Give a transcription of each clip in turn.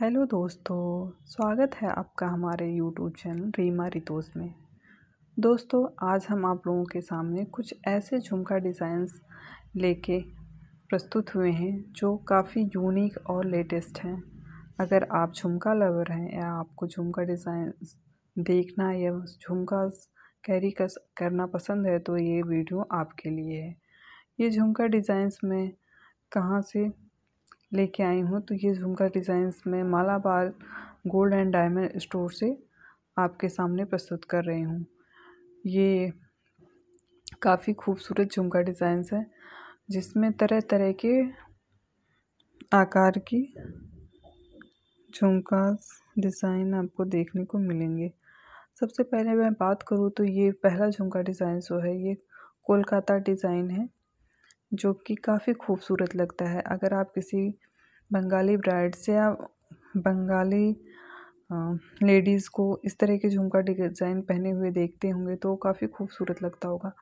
hello दोस्तों स्वागत है आपका हमारे यूट्यूब चैनल रीमा रितोस में दोस्तों आज हम आप लोगों के सामने कुछ ऐसे झुमका डिज़ाइंस लेके प्रस्तुत हुए हैं जो काफ़ी यूनिक और लेटेस्ट हैं अगर आप झुमका लवर हैं या आपको झुमका डिज़ाइन देखना या झुमका कैरी करना पसंद है तो ये वीडियो आपके लिए है ये झुमका डिज़ाइंस में कहाँ से लेके आई हूँ तो ये झुमका डिज़ाइंस में बाल गोल्ड एंड डायमंड स्टोर से आपके सामने प्रस्तुत कर रही हूँ ये काफ़ी खूबसूरत झुमका डिज़ाइंस है जिसमें तरह तरह के आकार की झुमका डिज़ाइन आपको देखने को मिलेंगे सबसे पहले मैं बात करूँ तो ये पहला झुमका डिज़ाइन जो है ये कोलकाता डिज़ाइन है जो कि काफ़ी खूबसूरत लगता है अगर आप किसी बंगाली ब्राइड से या बंगाली लेडीज़ को इस तरह के झुमका डिज़ाइन पहने हुए देखते होंगे तो काफ़ी खूबसूरत लगता होगा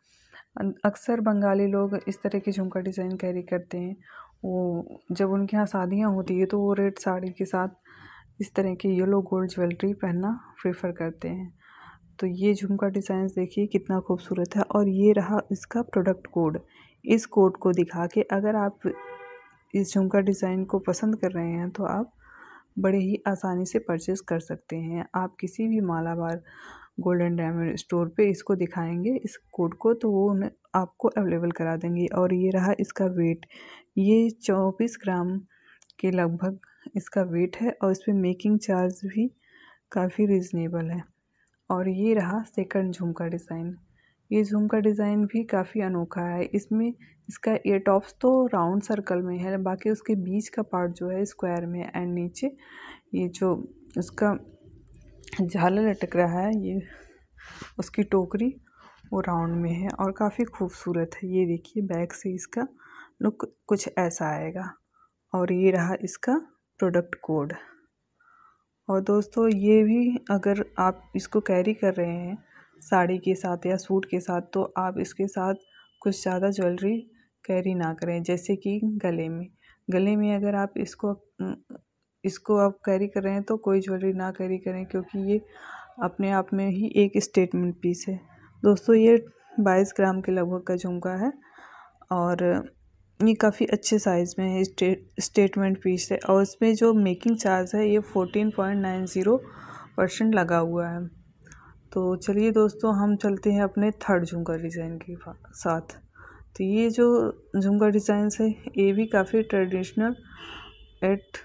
अक्सर बंगाली लोग इस तरह के झुमका डिज़ाइन कैरी करते हैं वो जब उनके यहाँ शादियाँ होती है तो वो रेड साड़ी के साथ इस तरह की येलो गोल्ड ज्वेलरी पहनना प्रेफर करते हैं तो ये झुमका डिज़ाइन देखिए कितना खूबसूरत है और ये रहा इसका प्रोडक्ट कोड इस कोड को दिखा के अगर आप इस झुमका डिज़ाइन को पसंद कर रहे हैं तो आप बड़े ही आसानी से परचेज़ कर सकते हैं आप किसी भी मालाबार गोल्डन डायमंड स्टोर पे इसको दिखाएंगे इस कोड को तो वो उन्हें आपको अवेलेबल करा देंगे और ये रहा इसका वेट ये चौबीस ग्राम के लगभग इसका वेट है और इस पर मेकिंग चार्ज भी काफ़ी रिजनेबल है और ये रहा सेकंड झुमका डिज़ाइन ये झुमका डिज़ाइन भी काफ़ी अनोखा है इसमें इसका ये टॉप्स तो राउंड सर्कल में है बाकी उसके बीच का पार्ट जो है स्क्वायर में है एंड नीचे ये जो उसका झाला लटक रहा है ये उसकी टोकरी वो राउंड में है और काफ़ी खूबसूरत है ये देखिए बैक से इसका लुक कुछ ऐसा आएगा और ये रहा इसका प्रोडक्ट कोड और दोस्तों ये भी अगर आप इसको कैरी कर रहे हैं साड़ी के साथ या सूट के साथ तो आप इसके साथ कुछ ज़्यादा ज्वेलरी कैरी ना करें जैसे कि गले में गले में अगर आप इसको इसको आप कैरी कर रहे हैं तो कोई ज्वेलरी ना कैरी करें क्योंकि ये अपने आप में ही एक स्टेटमेंट पीस है दोस्तों ये बाईस ग्राम के लगभग का झुमका है और ये काफ़ी अच्छे साइज़ में है स्टेटमेंट पीस है और इसमें जो मेकिंग चार्ज है ये fourteen point nine zero percent लगा हुआ है तो चलिए दोस्तों हम चलते हैं अपने थर्ड झुमका डिज़ाइन के साथ तो ये जो झुमका डिज़ाइन है ये भी काफ़ी ट्रेडिशनल एट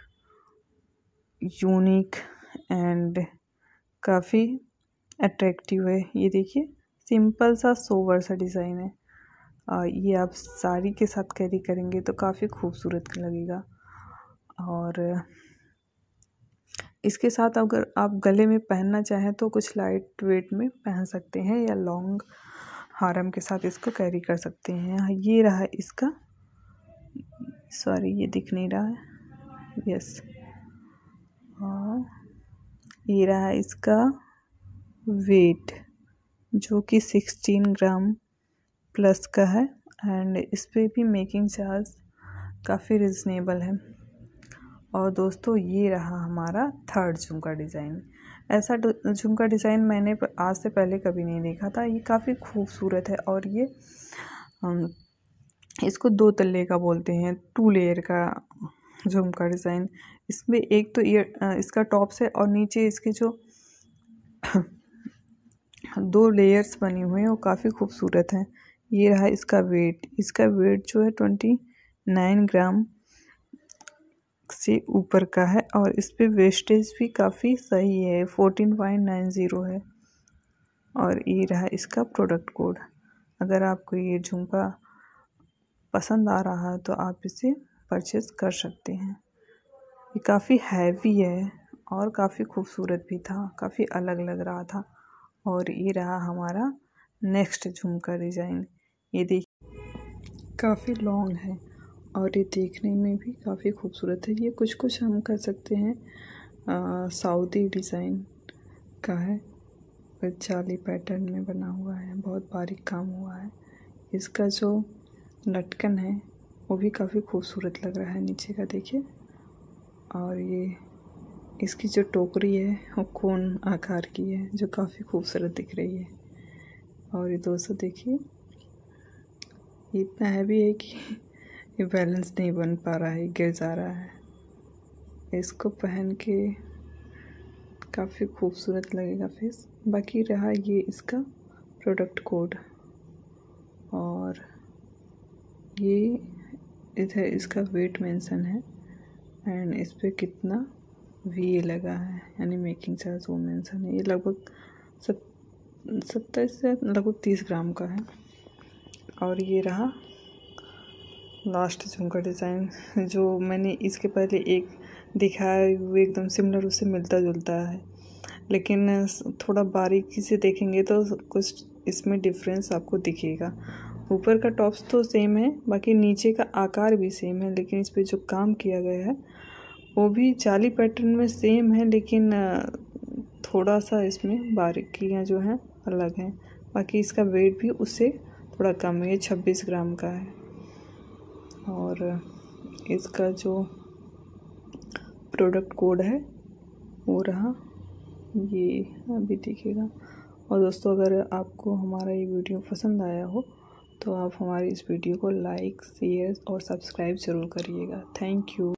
यूनिक एंड काफ़ी अट्रैक्टिव है ये देखिए सिंपल सा सोवर सा डिज़ाइन है ये आप साड़ी के साथ कैरी करेंगे तो काफ़ी खूबसूरत लगेगा और इसके साथ अगर आप गले में पहनना चाहें तो कुछ लाइट वेट में पहन सकते हैं या लॉन्ग हारम के साथ इसको कैरी कर सकते हैं हाँ, ये रहा इसका सॉरी ये दिख नहीं रहा है यस ये रहा इसका वेट जो कि सिक्सटीन ग्राम प्लस का है एंड इस पर भी मेकिंग चार्ज काफ़ी रिजनेबल है और दोस्तों ये रहा हमारा थर्ड झुमका डिज़ाइन ऐसा झुमका डिज़ाइन मैंने आज से पहले कभी नहीं देखा था ये काफ़ी खूबसूरत है और ये इसको दो तल्ले का बोलते हैं टू लेयर का झुमका डिज़ाइन इसमें एक तो ईयर इसका टॉप से और नीचे इसके जो दो लेयर्स बनी हुई हैं वो काफ़ी खूबसूरत हैं ये रहा इसका वेट इसका वेट जो है ट्वेंटी नाइन ग्राम से ऊपर का है और इस पर वेस्टेज भी काफ़ी सही है फोर्टीन पॉइंट नाइन ज़ीरो है और ये रहा इसका प्रोडक्ट कोड अगर आपको ये झुमका पसंद आ रहा है तो आप इसे परचेज़ कर सकते हैं ये काफ़ी हैवी है और काफ़ी खूबसूरत भी था काफ़ी अलग लग रहा था और ये रहा हमारा नेक्स्ट झुमका डिज़ाइन ये देखिए काफ़ी लॉन्ग है और ये देखने में भी काफ़ी खूबसूरत है ये कुछ कुछ हम कह सकते हैं सऊदी डिज़ाइन का है जाली पैटर्न में बना हुआ है बहुत बारीक काम हुआ है इसका जो लटकन है वो भी काफ़ी खूबसूरत लग रहा है नीचे का देखिए और ये इसकी जो टोकरी है वो कौन आकार की है जो काफ़ी खूबसूरत दिख रही है और ये दोस्तों देखिए इतना हैवी है कि ये बैलेंस नहीं बन पा रहा है गिर जा रहा है इसको पहन के काफ़ी खूबसूरत लगेगा फेस बाकी रहा ये इसका प्रोडक्ट कोड और ये इधर इसका वेट मेंशन है एंड इस पर कितना वी लगा है यानी मेकिंग चार्ज वो मेंशन है ये लगभग सत्ताईस से लगभग तीस ग्राम का है और ये रहा लास्ट झुमका डिज़ाइन जो मैंने इसके पहले एक दिखाए हुए एकदम सिमिलर उससे मिलता जुलता है लेकिन थोड़ा बारीकी से देखेंगे तो कुछ इसमें डिफरेंस आपको दिखेगा ऊपर का टॉप्स तो सेम है बाकी नीचे का आकार भी सेम है लेकिन इस पर जो काम किया गया है वो भी चाली पैटर्न में सेम है लेकिन थोड़ा सा इसमें बारीकियाँ जो हैं अलग हैं बाकी इसका वेट भी उससे थोड़ा कम है छब्बीस ग्राम का है और इसका जो प्रोडक्ट कोड है वो रहा ये अभी देखिएगा और दोस्तों अगर आपको हमारा ये वीडियो पसंद आया हो तो आप हमारी इस वीडियो को लाइक शेयर और सब्सक्राइब ज़रूर करिएगा थैंक यू